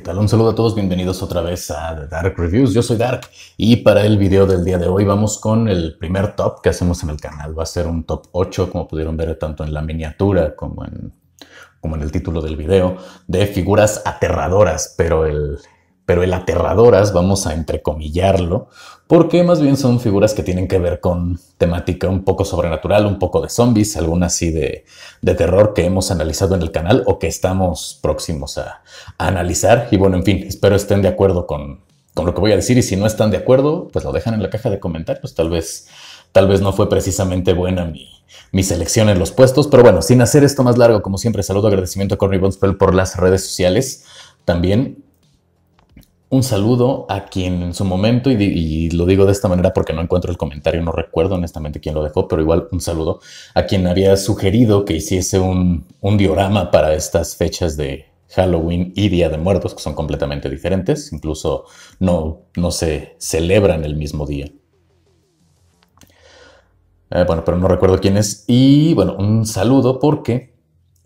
¿Qué tal? Un saludo a todos, bienvenidos otra vez a The Dark Reviews. Yo soy Dark y para el video del día de hoy vamos con el primer top que hacemos en el canal. Va a ser un top 8, como pudieron ver tanto en la miniatura como en, como en el título del video, de figuras aterradoras, pero el, pero el aterradoras, vamos a entrecomillarlo, porque más bien son figuras que tienen que ver con temática un poco sobrenatural, un poco de zombies, algún así de, terror que hemos analizado en el canal o que estamos próximos a, analizar. Y bueno, en fin, espero estén de acuerdo con, lo que voy a decir y si no están de acuerdo, pues lo dejan en la caja de comentarios. Pues tal vez, tal vez no fue precisamente buena mi, mi selección en los puestos, pero bueno, sin hacer esto más largo, como siempre, saludo, agradecimiento a Corny Bonspell por las redes sociales también un saludo a quien en su momento, y, lo digo de esta manera porque no encuentro el comentario, no recuerdo honestamente quién lo dejó, pero igual un saludo a quien había sugerido que hiciese un, diorama para estas fechas de Halloween y Día de Muertos, que son completamente diferentes, incluso no, no se celebran el mismo día. Eh, bueno, pero no recuerdo quién es. Y bueno, un saludo porque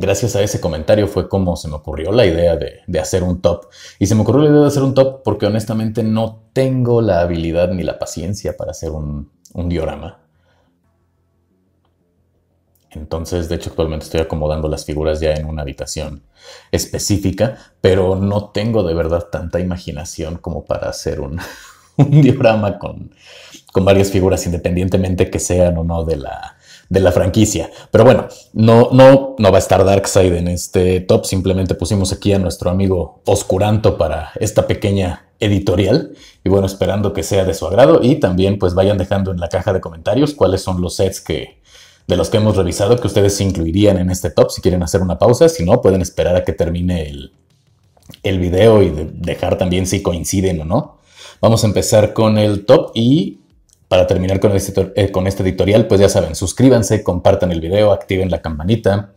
gracias a ese comentario fue como se me ocurrió la idea de, hacer un top. Y se me ocurrió la idea de hacer un top porque honestamente no tengo la habilidad ni la paciencia para hacer un, diorama. Entonces, de hecho, actualmente estoy acomodando las figuras ya en una habitación específica, pero no tengo de verdad tanta imaginación como para hacer un, diorama con, con varias figuras, independientemente que sean o no de la, de la franquicia. Pero bueno, no, no, no va a estar Darkseid en este top. Simplemente pusimos aquí a nuestro amigo Oscuranto para esta pequeña editorial. Y bueno, esperando que sea de su agrado. Y también pues vayan dejando en la caja de comentarios cuáles son los sets que, de los que hemos revisado que ustedes incluirían en este top si quieren hacer una pausa. Si no, pueden esperar a que termine el, el video y dejar también si coinciden o no. Vamos a empezar con el top y para terminar con este, eh, con este editorial, pues ya saben, suscríbanse, compartan el video, activen la campanita.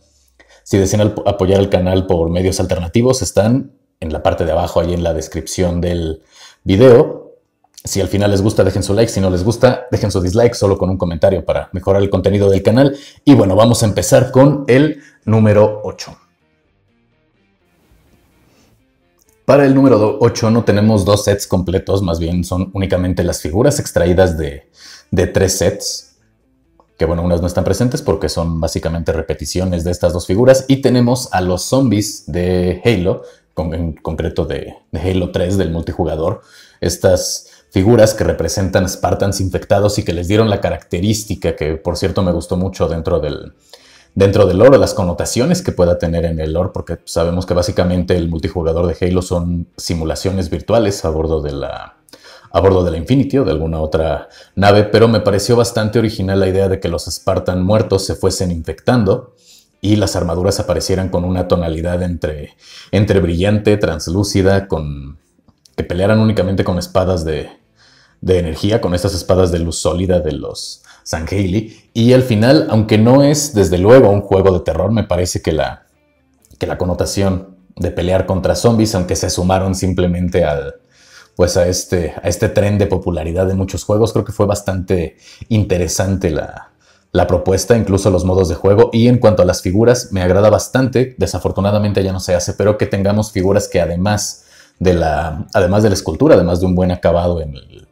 Si desean apoyar al canal por medios alternativos, están en la parte de abajo, ahí en la descripción del video. Si al final les gusta, dejen su like. Si no les gusta, dejen su dislike solo con un comentario para mejorar el contenido del canal. Y bueno, vamos a empezar con el número 8. Para el número 8 no tenemos dos sets completos, más bien son únicamente las figuras extraídas de, tres sets, que bueno, unas no están presentes porque son básicamente repeticiones de estas dos figuras, y tenemos a los zombies de Halo, en concreto de, de Halo 3 del multijugador, estas figuras que representan Spartans infectados y que les dieron la característica que por cierto me gustó mucho dentro del, dentro del lore, las connotaciones que pueda tener en el lore, porque sabemos que básicamente el multijugador de Halo son simulaciones virtuales a bordo de la a bordo de la Infinity o de alguna otra nave, pero me pareció bastante original la idea de que los Spartan muertos se fuesen infectando y las armaduras aparecieran con una tonalidad entre, entre brillante, translúcida, con que pelearan únicamente con espadas de, de energía, con estas espadas de luz sólida de los, San Y al final, aunque no es desde luego un juego de terror, me parece que la, que la connotación de pelear contra zombies, aunque se sumaron simplemente al, pues a este, a este tren de popularidad de muchos juegos. Creo que fue bastante interesante la, la, propuesta, incluso los modos de juego. Y en cuanto a las figuras, me agrada bastante. Desafortunadamente ya no se hace, pero que tengamos figuras que además de la, además de la escultura, además de un buen acabado en el,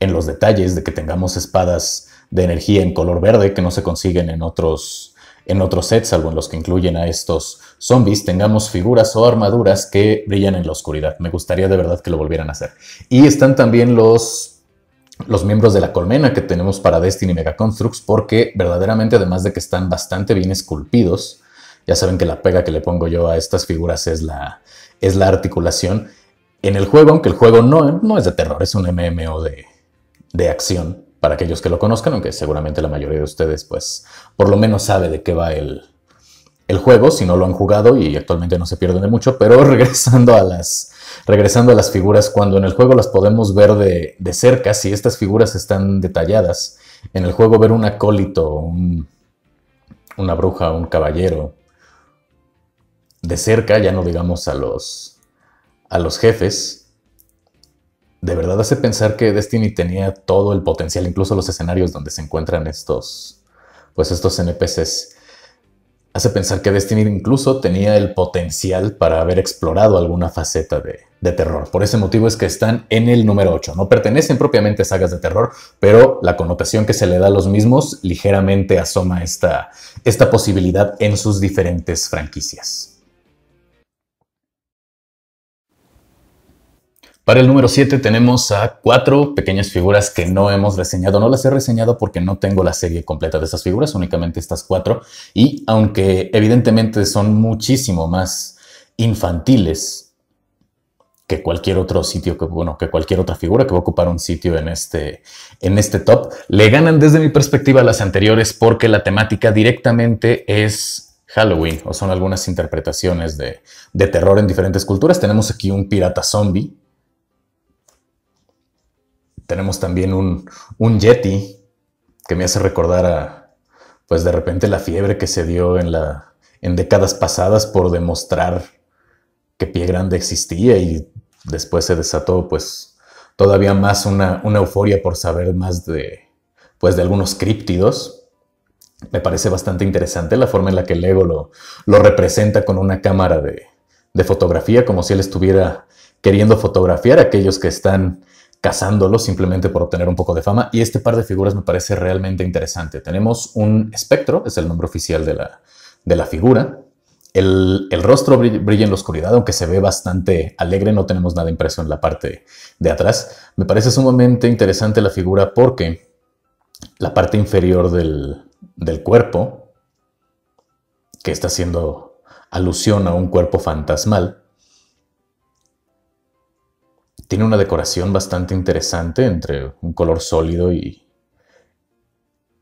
en los detalles de que tengamos espadas de energía en color verde que no se consiguen en otros, en otros sets, salvo en los que incluyen a estos zombies, tengamos figuras o armaduras que brillan en la oscuridad. Me gustaría de verdad que lo volvieran a hacer. Y están también los los miembros de la colmena que tenemos para Destiny Mega Constructs porque verdaderamente además de que están bastante bien esculpidos, ya saben que la pega que le pongo yo a estas figuras es la, es la articulación en el juego, aunque el juego no, no es de terror, es un MMO de, de acción para aquellos que lo conozcan, aunque seguramente la mayoría de ustedes, pues, por lo menos sabe de qué va el, juego, si no lo han jugado y actualmente no se pierden de mucho, pero regresando a las, regresando a las figuras, cuando en el juego las podemos ver de, de cerca, si estas figuras están detalladas, en el juego ver un acólito, una bruja, un caballero, de cerca, ya no digamos a los, a los jefes, de verdad hace pensar que Destiny tenía todo el potencial, incluso los escenarios donde se encuentran estos, pues estos NPCs. Hace pensar que Destiny incluso tenía el potencial para haber explorado alguna faceta de, terror. Por ese motivo es que están en el número 8. No pertenecen propiamente a sagas de terror, pero la connotación que se le da a los mismos ligeramente asoma esta, esta posibilidad en sus diferentes franquicias. Para el número 7 tenemos a cuatro pequeñas figuras que no hemos reseñado. No las he reseñado porque no tengo la serie completa de estas figuras, únicamente estas cuatro. Y aunque evidentemente son muchísimo más infantiles que cualquier otro sitio, que, bueno, que cualquier otra figura que va a ocupar un sitio en este, en este top, le ganan desde mi perspectiva las anteriores porque la temática directamente es Halloween o son algunas interpretaciones de, de terror en diferentes culturas. Tenemos aquí un pirata zombie tenemos también un, un Yeti que me hace recordar a, pues de repente la fiebre que se dio en, la, en décadas pasadas por demostrar que Pie Grande existía y después se desató pues todavía más una, euforia por saber más de, pues de algunos críptidos. Me parece bastante interesante la forma en la que Lego lo, lo representa con una cámara de, de fotografía, como si él estuviera queriendo fotografiar a aquellos que están Casándolos simplemente por obtener un poco de fama. Y este par de figuras me parece realmente interesante. Tenemos un espectro, es el nombre oficial de la, de la figura. El, rostro brilla, en la oscuridad, aunque se ve bastante alegre, no tenemos nada impreso en la parte de atrás. Me parece sumamente interesante la figura porque la parte inferior del, del cuerpo, que está haciendo alusión a un cuerpo fantasmal, tiene una decoración bastante interesante entre un color sólido y,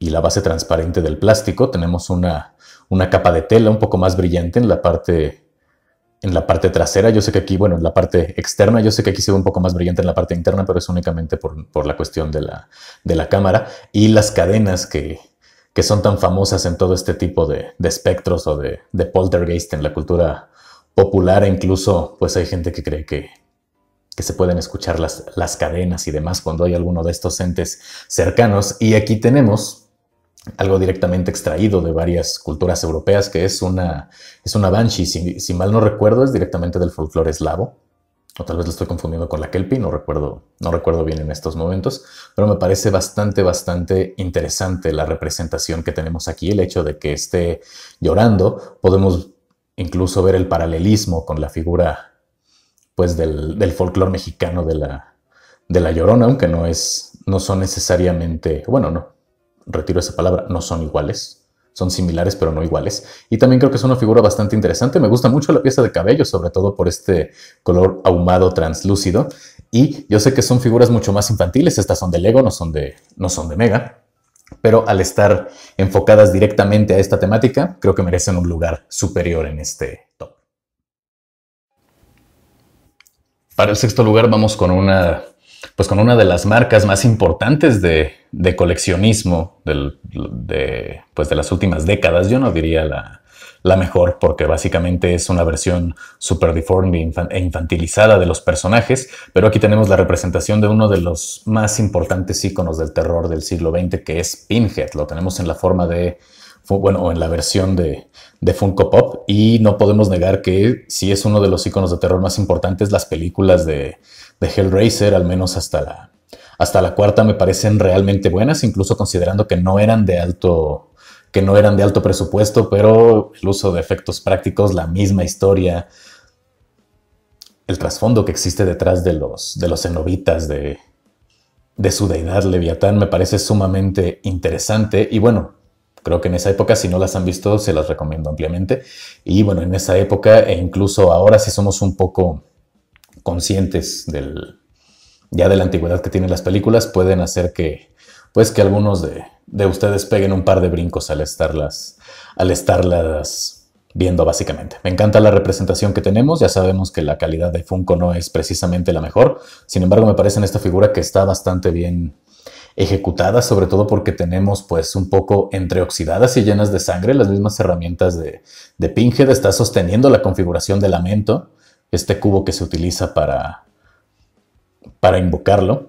y la base transparente del plástico. Tenemos una, una, capa de tela un poco más brillante en la parte en la parte trasera. Yo sé que aquí, bueno, en la parte externa, yo sé que aquí se ve un poco más brillante en la parte interna, pero es únicamente por, la cuestión de la, de la, cámara. Y las cadenas que, son tan famosas en todo este tipo de, espectros o de, de poltergeist en la cultura popular e incluso pues hay gente que cree que, que se pueden escuchar las, las cadenas y demás cuando hay alguno de estos entes cercanos. Y aquí tenemos algo directamente extraído de varias culturas europeas, que es una, es una banshee, si, mal no recuerdo, es directamente del folclore eslavo, o tal vez lo estoy confundiendo con la kelpi, no recuerdo, no recuerdo bien en estos momentos, pero me parece bastante, bastante interesante la representación que tenemos aquí, el hecho de que esté llorando, podemos incluso ver el paralelismo con la figura pues del, folclore mexicano de la, de la llorona, aunque no es, no son necesariamente, bueno, no, retiro esa palabra, no son iguales. Son similares, pero no iguales. Y también creo que es una figura bastante interesante. Me gusta mucho la pieza de cabello, sobre todo por este color ahumado translúcido. Y yo sé que son figuras mucho más infantiles. Estas son de Lego, no son de, no son de Mega. Pero al estar enfocadas directamente a esta temática, creo que merecen un lugar superior en este top. Para el sexto lugar vamos con una, pues con una de las marcas más importantes de, coleccionismo de, pues de las últimas décadas. Yo no diría la, mejor porque básicamente es una versión super deforme e, e infantilizada de los personajes, pero aquí tenemos la representación de uno de los más importantes íconos del terror del siglo XX que es Pinhead. Lo tenemos en la forma de bueno, en la versión de, de, Funko Pop. Y no podemos negar que Si es uno de los iconos de terror más importantes. Las películas de, de Hellraiser, al menos hasta la, hasta la cuarta, me parecen realmente buenas, incluso considerando que no eran de alto que no eran de alto presupuesto, pero el uso de efectos prácticos, la misma historia, el trasfondo que existe detrás de los, de los cenobitas, de, de su deidad Leviatán, me parece sumamente interesante. Y bueno, Creo que en esa época, si no las han visto, se las recomiendo ampliamente. Y bueno, en esa época e incluso ahora si somos un poco conscientes del, ya de la antigüedad que tienen las películas, pueden hacer que, pues que algunos de, de ustedes peguen un par de brincos al estarlas, al estarlas viendo básicamente. Me encanta la representación que tenemos, ya sabemos que la calidad de Funko no es precisamente la mejor, sin embargo me parece en esta figura que está bastante bien ejecutadas, sobre todo porque tenemos pues un poco entre oxidadas y llenas de sangre, las mismas herramientas de, de está sosteniendo la configuración de lamento, este cubo que se utiliza para, para invocarlo.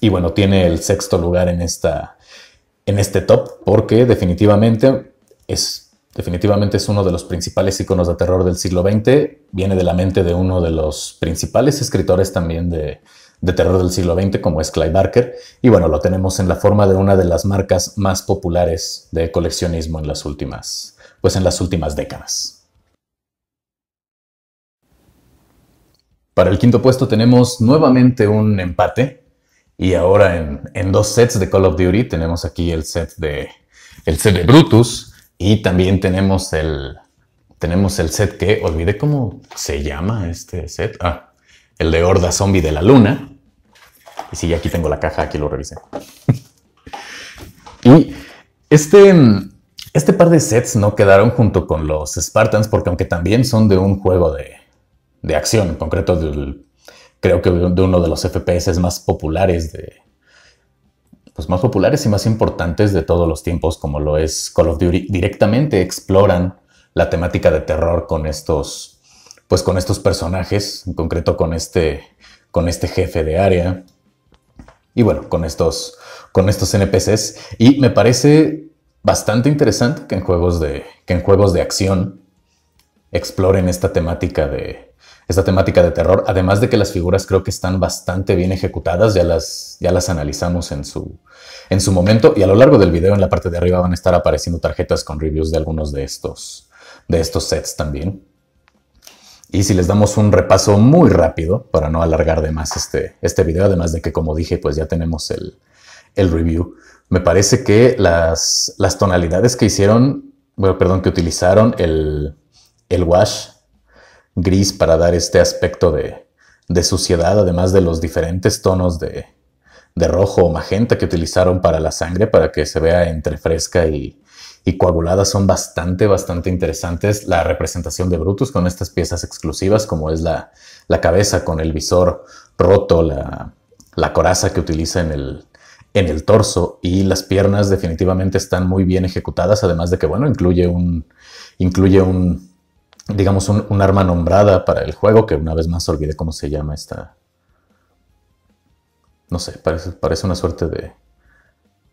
Y bueno, tiene el sexto lugar en, esta, en este top porque definitivamente es Definitivamente es uno de los principales iconos de terror del siglo XX, viene de la mente de uno de los principales escritores también de, de terror del siglo XX como es Clive Barker. Y bueno, lo tenemos en la forma de una de las marcas más populares de coleccionismo en las últimas, pues en las últimas décadas. Para el quinto puesto tenemos nuevamente un empate. Y ahora en, dos sets de Call of Duty tenemos aquí el set de, el set de Brutus y también tenemos el, tenemos el set que, olvidé cómo se llama este set. Ah, el de Horda Zombie de la Luna. Y sí, aquí tengo la caja, aquí lo revisé. y este, este par de sets no quedaron junto con los Spartans, porque aunque también son de un juego de, acción, en concreto del, creo que de uno de los FPS más populares de... Pues más populares y más importantes de todos los tiempos, como lo es Call of Duty, directamente exploran la temática de terror con estos pues con estos personajes, en concreto con este, con este jefe de área y bueno, con estos, con estos NPCs. Y me parece bastante interesante que en juegos de, que en juegos de acción exploren esta temática de esta temática de terror, además de que las figuras creo que están bastante bien ejecutadas, ya las, ya las analizamos en su, momento y a lo largo del video en la parte de arriba van a estar apareciendo tarjetas con reviews de algunos de estos, de estos sets también. Y si les damos un repaso muy rápido, para no alargar de más este, este video, además de que como dije, pues ya tenemos el, el review, me parece que las, las tonalidades que hicieron, bueno, perdón, que utilizaron el, el wash gris para dar este aspecto de, de suciedad, además de los diferentes tonos de, de rojo o magenta que utilizaron para la sangre, para que se vea entre fresca y, y coaguladas son bastante, bastante interesantes. La representación de Brutus con estas piezas exclusivas, como es la, la cabeza con el visor roto, la, la coraza que utiliza en el, en el torso y las piernas definitivamente están muy bien ejecutadas, además de que, bueno, incluye un, incluye un digamos, un, arma nombrada para el juego, que una vez más olvidé cómo se llama esta... No sé, parece una suerte de,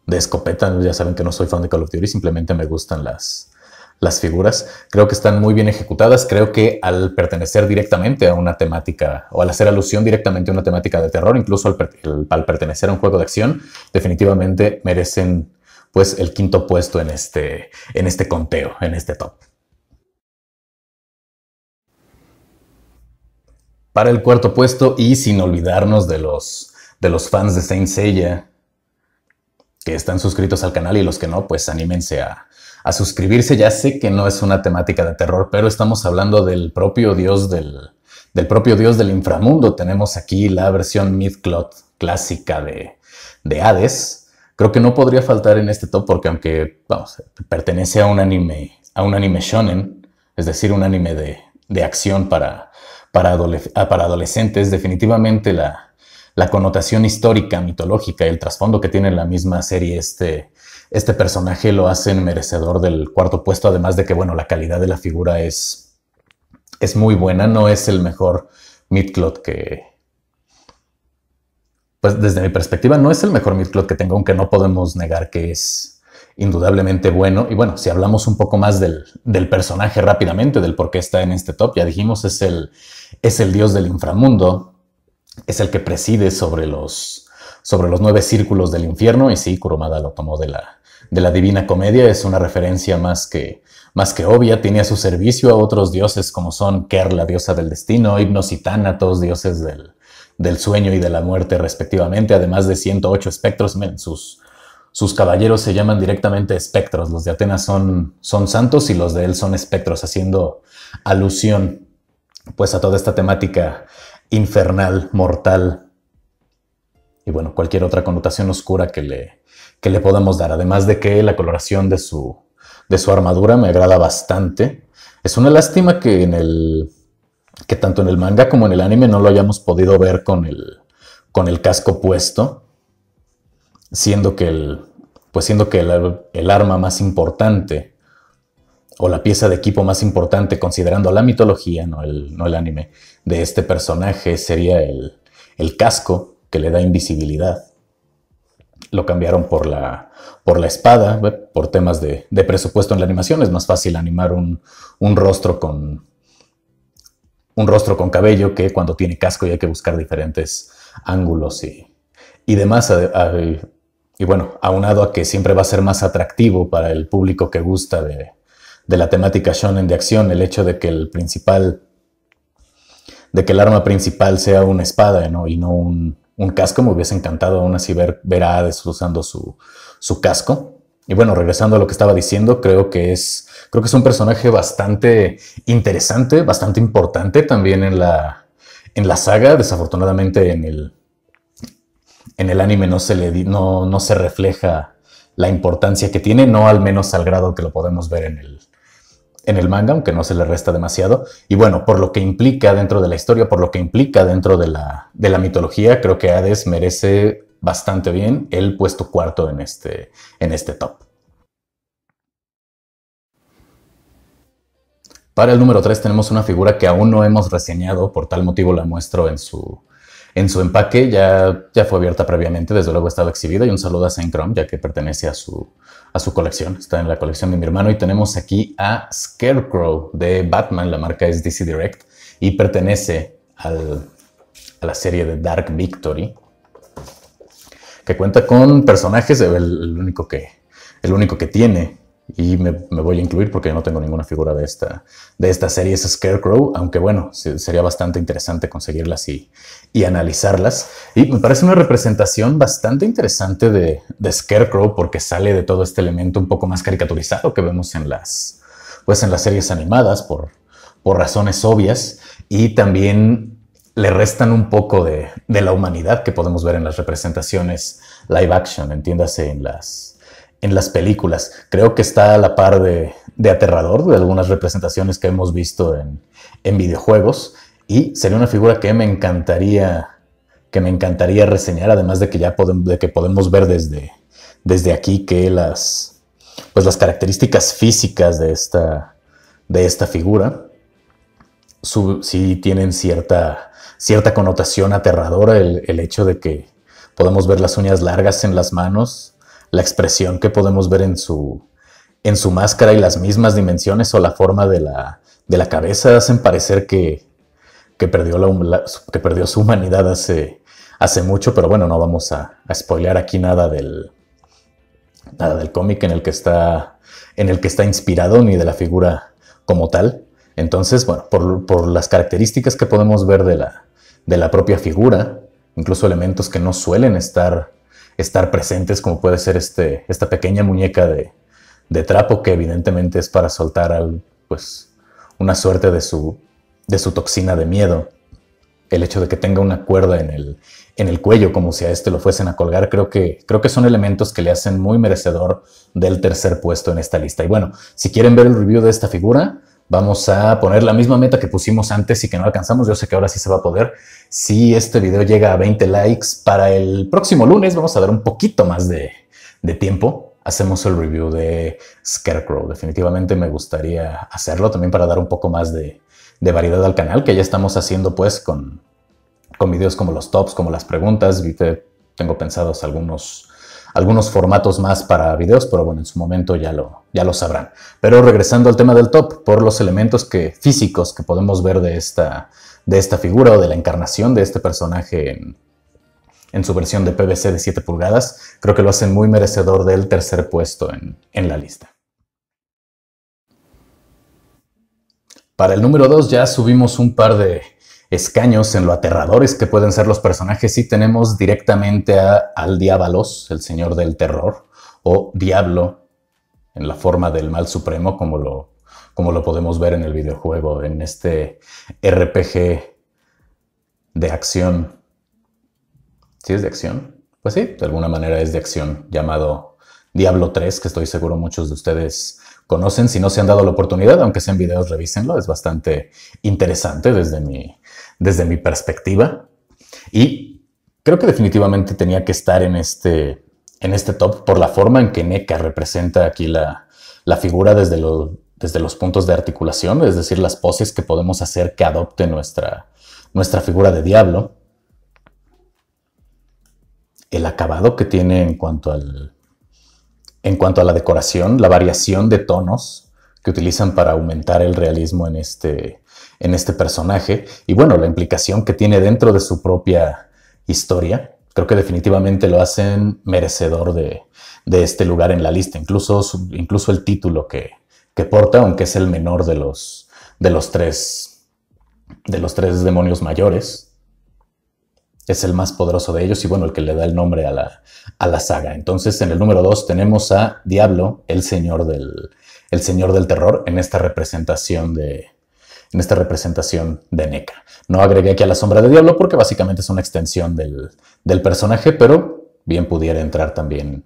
de escopeta. Ya saben que no soy fan de Call of Duty, simplemente me gustan las, las figuras. Creo que están muy bien ejecutadas. Creo que al pertenecer directamente a una temática o al hacer alusión directamente a una temática de terror, incluso al, pertenecer a un juego de acción, definitivamente merecen pues el quinto puesto en este, en este conteo, en este top. Para el cuarto puesto y sin olvidarnos de los, de los fans de Saint Seiya, que están suscritos al canal y los que no, pues anímense a, suscribirse. Ya sé que no es una temática de terror, pero estamos hablando del propio dios del, propio dios del inframundo. Tenemos aquí la versión Midcloth clásica de, Hades. Creo que no podría faltar en este top porque aunque, pertenece a un anime, a un shonen, es decir, un anime de, acción para, para adolescentes, definitivamente la, la connotación histórica, mitológica y el trasfondo que tiene la misma serie este, este personaje lo hacen merecedor del cuarto puesto, además de que, bueno, la calidad de la figura es, es muy buena, no es el mejor midclot que... Pues desde mi perspectiva no es el mejor midclot que tengo, aunque no podemos negar que es indudablemente bueno. Y bueno, si hablamos un poco más del, personaje rápidamente, del por qué está en este top, ya dijimos, es el, es el dios del inframundo, es el que preside sobre los, sobre los nueve círculos del infierno, y sí, Kurumada lo tomó de la, de la Divina Comedia, es una referencia más que, más que obvia, tiene a su servicio a otros dioses como son Ker, la diosa del destino, Hipnos y Tánatos, dioses del, sueño y de la muerte respectivamente, además de 108 espectros, sus, sus caballeros se llaman directamente espectros, los de Atenas son, son santos y los de él son espectros, haciendo alusión pues a toda esta temática infernal, mortal y bueno, cualquier otra connotación oscura que le, que le podamos dar. Además de que la coloración de su, de su armadura me agrada bastante. Es una lástima que en el que tanto en el manga como en el anime no lo hayamos podido ver con el, con el casco puesto, siendo que el, pues siendo que el, el arma más importante o la pieza de equipo más importante, considerando la mitología, no el, no el anime, de este personaje sería el, casco que le da invisibilidad. Lo cambiaron por la, por la espada, por temas de, presupuesto en la animación. Es más fácil animar un, rostro con, un rostro con cabello que cuando tiene casco y hay que buscar diferentes ángulos y, demás. y bueno, aunado a que siempre va a ser más atractivo para el público que gusta de, de la temática shonen de acción, el hecho de que el principal, de que el arma principal sea una espada y no un, casco, me hubiese encantado aún así ver, a Hades usando su, casco. Y bueno, regresando a lo que estaba diciendo, creo que es, creo que es un personaje bastante interesante, bastante importante también en la, en la saga. Desafortunadamente en el, en el anime no se, le no se refleja la importancia que tiene, no al menos al grado que lo podemos ver en el, en el manga, aunque no se le resta demasiado. Y bueno, por lo que implica dentro de la historia, por lo que implica dentro de la, de la mitología, creo que Hades merece bastante bien el puesto cuarto en este, en este top. Para el número 3 tenemos una figura que aún no hemos reseñado, por tal motivo la muestro en su, en su empaque. Ya, ya fue abierta previamente, desde luego ha estado exhibida. Y un saludo a Saint Chrome, ya que pertenece a su, su colección, está en la colección de mi hermano y tenemos aquí a Scarecrow de Batman, la marca es DC Direct y pertenece al, a la serie de Dark Victory, que cuenta con personajes, único que, el único que tiene y me, voy a incluir porque yo no tengo ninguna figura de esta, de esta serie, es Scarecrow, aunque bueno, sería bastante interesante conseguirlas y, y analizarlas. Y me parece una representación bastante interesante de, de, Scarecrow porque sale de todo este elemento un poco más caricaturizado que vemos en las, pues en las series animadas por, por razones obvias y también le restan un poco de, de la humanidad que podemos ver en las representaciones live action, entiéndase en las en las películas. Creo que está a la par de, aterrador de algunas representaciones que hemos visto en, videojuegos y sería una figura que me encantaría que me encantaría reseñar, además de que ya podemos, que podemos ver desde, desde aquí que las, pues las características físicas de esta, de esta figura su, sí tienen cierta, cierta connotación aterradora el, hecho de que podemos ver las uñas largas en las manos, la expresión que podemos ver en su, en su máscara y las mismas dimensiones o la forma de la, cabeza hacen parecer que, que, perdió la, que perdió su humanidad hace, hace mucho, pero bueno, no vamos a, a spoilear aquí nada del, nada del cómic en el que está en el que está inspirado ni de la figura como tal. Entonces, bueno, por, las características que podemos ver de la, de la propia figura, incluso elementos que no suelen estar estar presentes, como puede ser este, esta pequeña muñeca de, trapo que evidentemente es para soltar pues, una suerte de su, de su toxina de miedo. El hecho de que tenga una cuerda en el, en el cuello, como si a este lo fuesen a colgar, creo que, creo que son elementos que le hacen muy merecedor del tercer puesto en esta lista. Y bueno, si quieren ver el review de esta figura, Vamos a poner la misma meta que pusimos antes y que no alcanzamos. Yo sé que ahora sí se va a poder. Si este video llega a 20 likes para el próximo lunes, vamos a dar un poquito más de, tiempo. Hacemos el review de Scarecrow. Definitivamente me gustaría hacerlo también para dar un poco más de, variedad al canal, que ya estamos haciendo pues con, con videos como los tops, como las preguntas. Tengo pensados algunos algunos formatos más para videos, pero bueno, en su momento ya lo, ya lo sabrán. Pero regresando al tema del top, por los elementos que, físicos que podemos ver de esta, de esta figura o de la encarnación de este personaje en, su versión de PVC de 7 pulgadas, creo que lo hacen muy merecedor del tercer puesto en, en la lista. Para el número 2 ya subimos un par de escaños en lo aterradores que pueden ser los personajes, Si tenemos directamente al Diabalos, el señor del terror, o Diablo, en la forma del mal supremo, como lo, como lo podemos ver en el videojuego, en este RPG de acción. ¿Sí es de acción? Pues sí, de alguna manera es de acción, llamado Diablo 3, que estoy seguro muchos de ustedes conocen. Si no se han dado la oportunidad, aunque sean videos, revísenlo. Es bastante interesante desde mi desde mi perspectiva. Y creo que definitivamente tenía que estar en este, en este top por la forma en que NECA representa aquí la, figura desde, desde los puntos de articulación, es decir, las poses que podemos hacer que adopte nuestra, nuestra figura de diablo. El acabado que tiene en cuanto al, en cuanto a la decoración, la variación de tonos que utilizan para aumentar el realismo en este, en este personaje y bueno, la implicación que tiene dentro de su propia historia, creo que definitivamente lo hacen merecedor de, este lugar en la lista, incluso, incluso el título que, que, porta, aunque es el menor de los, de los tres de los tres demonios mayores, es el más poderoso de ellos y bueno, el que le da el nombre a la, a la saga. Entonces, en el número 2 tenemos a Diablo, el señor del, el señor del terror, en esta representación de, en esta representación de NECA. No agregué aquí a la sombra de Diablo porque básicamente es una extensión del, personaje, pero bien pudiera entrar también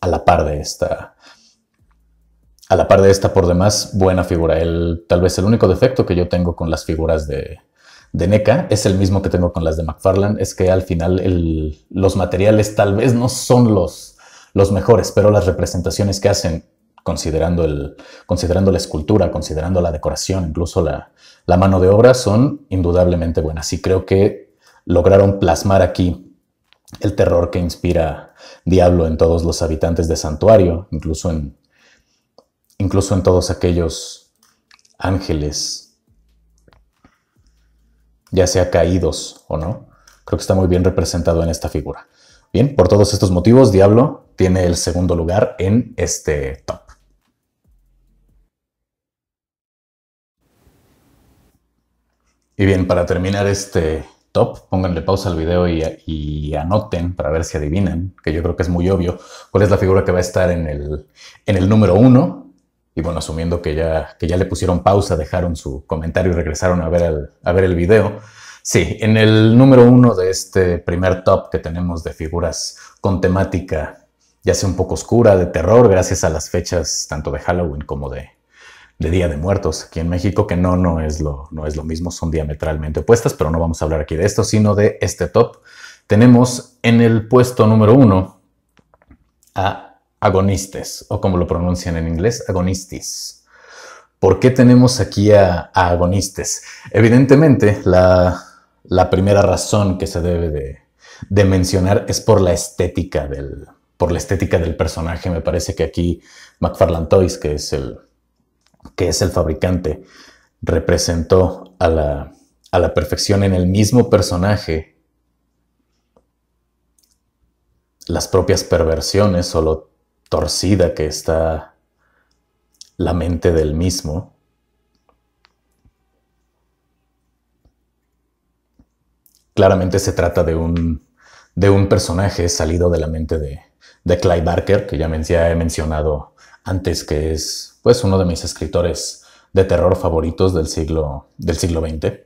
a la par de esta. A la par de esta, por demás, buena figura. tal vez el único defecto que yo tengo con las figuras de, NECA es el mismo que tengo con las de McFarland, es que al final los materiales tal vez no son los, los mejores, pero las representaciones que hacen considerando, el, considerando la escultura, considerando la decoración, incluso la, la mano de obra, son indudablemente buenas. Y creo que lograron plasmar aquí el terror que inspira Diablo en todos los habitantes de Santuario, incluso en, incluso en todos aquellos ángeles, ya sea caídos o no. Creo que está muy bien representado en esta figura. Bien, por todos estos motivos, Diablo tiene el segundo lugar en este top. Y bien, para terminar este top, pónganle pausa al video y, anoten para ver si adivinan, que yo creo que es muy obvio, cuál es la figura que va a estar en el, en el número uno. Y bueno, asumiendo que ya, que ya le pusieron pausa, dejaron su comentario y regresaron a ver, a ver el video. Sí, en el número uno de este primer top que tenemos de figuras con temática ya sea un poco oscura, de terror, gracias a las fechas tanto de Halloween como de, de Día de Muertos aquí en México, que no, no es lo, no es lo mismo, son diametralmente opuestas, pero no vamos a hablar aquí de esto, sino de este top. Tenemos en el puesto número uno a agonistes, o como lo pronuncian en inglés, agonistis. ¿Por qué tenemos aquí a, agonistes? Evidentemente, la, primera razón que se debe de, mencionar es por la estética del por la estética del personaje. Me parece que aquí McFarlane Toys, que es el, que es el fabricante, representó a la, perfección en el mismo personaje las propias perversiones o lo torcida que está la mente del mismo. Claramente se trata de un, de un personaje salido de la mente de, de Barker, que ya he mencionado antes, que es pues uno de mis escritores de terror favoritos del siglo, del siglo XX.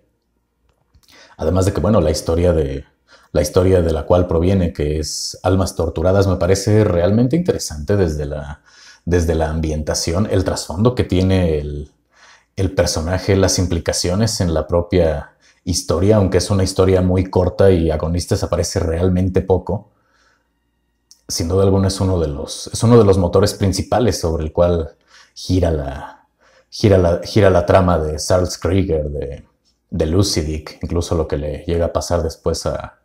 Además de que, bueno, la historia de, la historia de la cual proviene, que es Almas Torturadas, me parece realmente interesante desde la, ambientación, el trasfondo que tiene el, el personaje, las implicaciones en la propia historia, aunque es una historia muy corta y agonistas aparece realmente poco sin duda alguna es uno de los, es uno de los motores principales sobre el cual gira la, gira la, gira la trama de Charles Krieger, de, de Lucidic, incluso lo que le llega a pasar después a,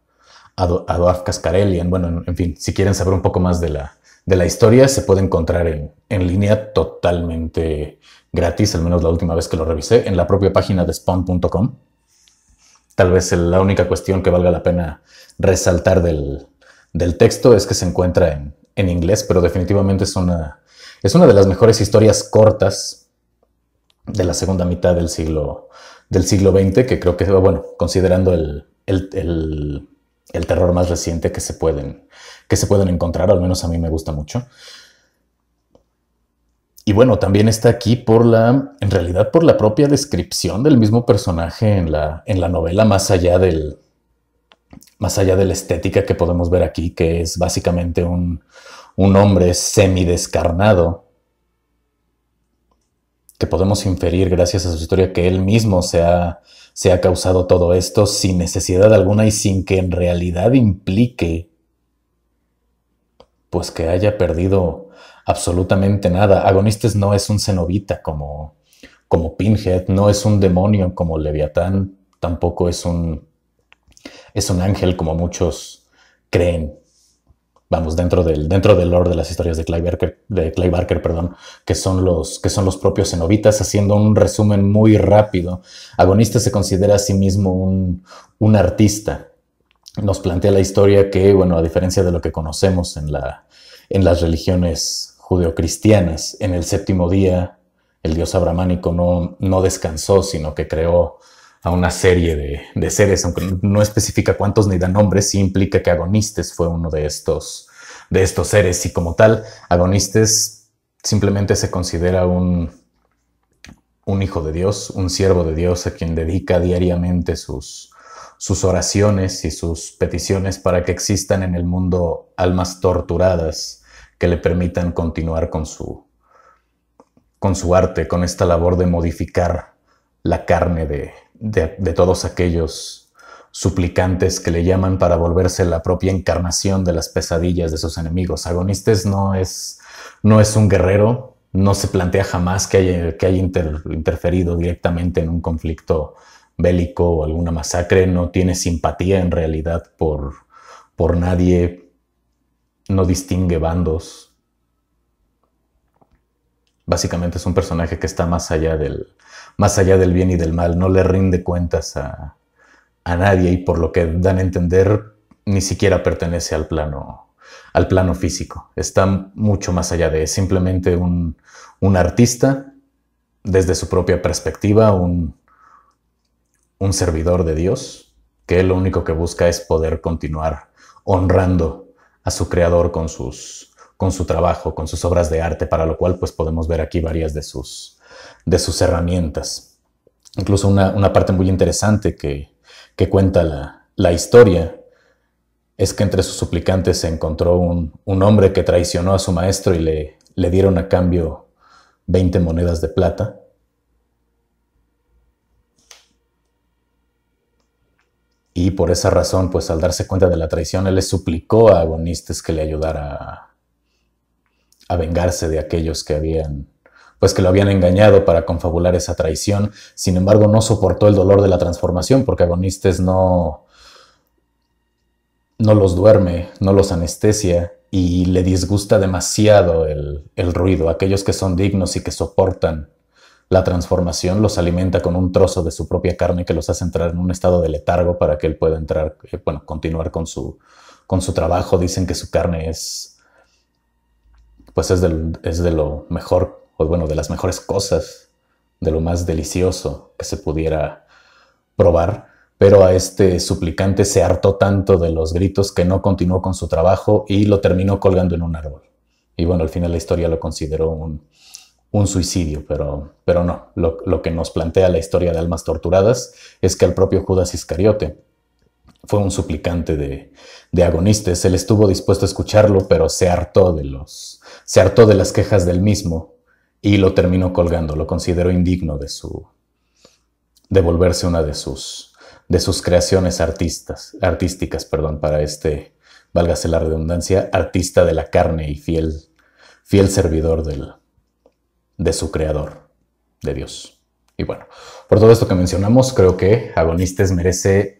a, a Dwarf Bueno, en, fin, si quieren saber un poco más de la, de la historia, se puede encontrar en, en línea totalmente gratis, al menos la última vez que lo revisé, en la propia página de spawn.com. Tal vez la única cuestión que valga la pena resaltar del, del texto es que se encuentra en, en inglés, pero definitivamente es una, es una de las mejores historias cortas de la segunda mitad del siglo, del siglo XX, que creo que, bueno, considerando el, el, el terror más reciente que se, pueden, que se pueden encontrar, al menos a mí me gusta mucho. Y bueno, también está aquí por la, en realidad por la propia descripción del mismo personaje en la, en la novela, más allá del, más allá de la estética que podemos ver aquí, que es básicamente un, un hombre semidescarnado, que podemos inferir gracias a su historia que él mismo se ha, se ha causado todo esto sin necesidad alguna y sin que en realidad implique pues que haya perdido absolutamente nada. Agonistes no es un cenobita como, como Pinhead, no es un demonio como Leviatán, tampoco es un es un ángel como muchos creen. Vamos, dentro del, dentro del lore de las historias de Clay Barker, de Barker perdón, que, son los, que son los propios cenobitas, haciendo un resumen muy rápido. Agonista se considera a sí mismo un, un artista. Nos plantea la historia que, bueno, a diferencia de lo que conocemos en, la, en las religiones judeocristianas, en el séptimo día el dios abramánico no, no descansó, sino que creó a una serie de, seres, aunque no especifica cuántos ni da nombres, sí implica que Agonistes fue uno de estos, de estos seres y como tal, Agonistes simplemente se considera un, un hijo de Dios, un siervo de Dios a quien dedica diariamente sus, sus oraciones y sus peticiones para que existan en el mundo almas torturadas que le permitan continuar con su, con su arte, con esta labor de modificar la carne de, de, todos aquellos suplicantes que le llaman para volverse la propia encarnación de las pesadillas de sus enemigos. Agonistes no es, un guerrero, no se plantea jamás que haya, interferido directamente en un conflicto bélico o alguna masacre, no tiene simpatía en realidad por nadie, no distingue bandos, básicamente es un personaje que está más allá del, más allá del bien y del mal, no le rinde cuentas a, nadie y por lo que dan a entender ni siquiera pertenece al plano al plano físico, está mucho más allá de simplemente un, artista desde su propia perspectiva, un, un servidor de Dios, que lo único que busca es poder continuar honrando a su creador con sus, con su trabajo, con sus obras de arte, para lo cual pues podemos ver aquí varias de sus, de sus herramientas. Incluso una, parte muy interesante que, cuenta la, la, historia es que entre sus suplicantes se encontró un, hombre que traicionó a su maestro y le, le dieron a cambio 20 monedas de plata. Y por esa razón, pues al darse cuenta de la traición, él le suplicó a Agonistes que le ayudara a a vengarse de aquellos que habían pues que lo habían engañado para confabular esa traición. Sin embargo, no soportó el dolor de la transformación porque Agonistes no no los duerme, no los anestesia y le disgusta demasiado el, ruido. Aquellos que son dignos y que soportan la transformación los alimenta con un trozo de su propia carne que los hace entrar en un estado de letargo para que él pueda entrar, eh, bueno, continuar con su, con su trabajo. Dicen que su carne es pues es, de lo mejor, o pues bueno, de las mejores cosas, de lo más delicioso que se pudiera probar. Pero a este suplicante se hartó tanto de los gritos que no continuó con su trabajo y lo terminó colgando en un árbol. Y bueno, al final la historia lo consideró un, suicidio, pero, pero no. Lo, lo que nos plantea la historia de almas torturadas es que el propio Judas Iscariote, fue un suplicante de, de, agonistes. Él estuvo dispuesto a escucharlo, pero se hartó de los, se hartó de las quejas del mismo y lo terminó colgando. Lo consideró indigno de su, de volverse una de sus, de sus creaciones artistas, artísticas, perdón, para este, válgase la redundancia, artista de la carne y fiel, fiel servidor del, de su creador, de Dios. Y bueno, por todo esto que mencionamos, creo que Agonistes merece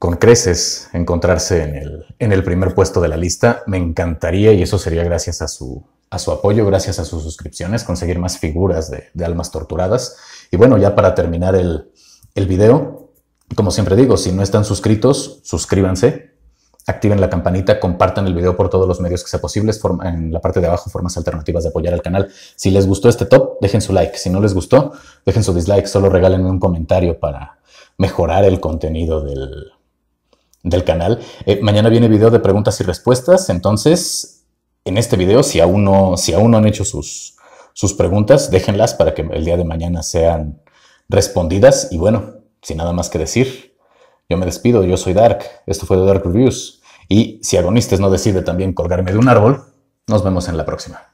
con creces encontrarse en el, en el primer puesto de la lista. Me encantaría y eso sería gracias a su, a su apoyo, gracias a sus suscripciones, conseguir más figuras de, almas torturadas. Y bueno, ya para terminar el, el video, como siempre digo, si no están suscritos, suscríbanse, activen la campanita, compartan el video por todos los medios que sea posible. En la parte de abajo, formas alternativas de apoyar al canal. Si les gustó este top, dejen su like. Si no les gustó, dejen su dislike. Solo regálenme un comentario para mejorar el contenido del, del canal. Eh, mañana viene video de preguntas y respuestas, entonces en este video, si aún no, si aún no han hecho sus, sus preguntas, déjenlas para que el día de mañana sean respondidas. Y bueno, sin nada más que decir, yo me despido, yo soy Dark, esto fue de Dark Reviews. Y si Agonistas no decide también colgarme de un árbol, nos vemos en la próxima.